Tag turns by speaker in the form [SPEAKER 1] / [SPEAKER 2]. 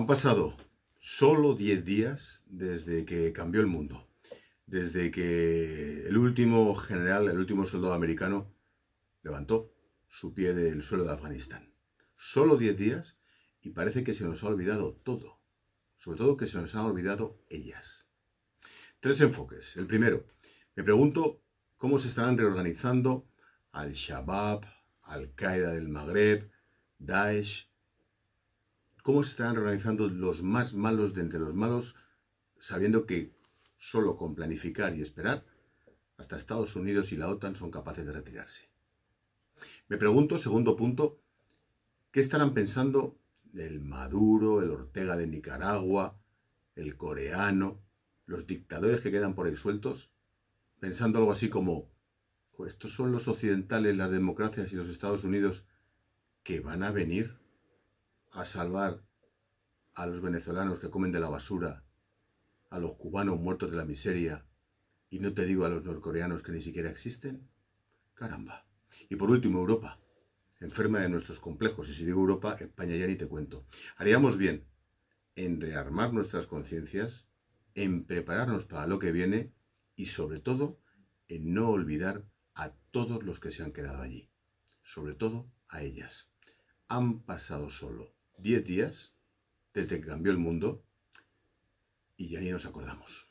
[SPEAKER 1] Han pasado solo 10 días desde que cambió el mundo, desde que el último general, el último soldado americano levantó su pie del suelo de Afganistán. Solo 10 días y parece que se nos ha olvidado todo, sobre todo que se nos han olvidado ellas. Tres enfoques. El primero, me pregunto cómo se estarán reorganizando al Shabab, Al-Qaeda del Magreb, Daesh, cómo se están organizando los más malos de entre los malos, sabiendo que solo con planificar y esperar, hasta Estados Unidos y la OTAN son capaces de retirarse. Me pregunto, segundo punto, ¿qué estarán pensando el Maduro, el Ortega de Nicaragua, el coreano, los dictadores que quedan por ahí sueltos, pensando algo así como, estos son los occidentales, las democracias y los Estados Unidos que van a venir a salvar a los venezolanos que comen de la basura, a los cubanos muertos de la miseria, y no te digo a los norcoreanos que ni siquiera existen? Caramba. Y por último, Europa, enferma de nuestros complejos, y si digo Europa, España ya ni te cuento. Haríamos bien en rearmar nuestras conciencias, en prepararnos para lo que viene y sobre todo en no olvidar a todos los que se han quedado allí, sobre todo a ellas. Han pasado solo 10 días desde que cambió el mundo y ya ni nos acordamos.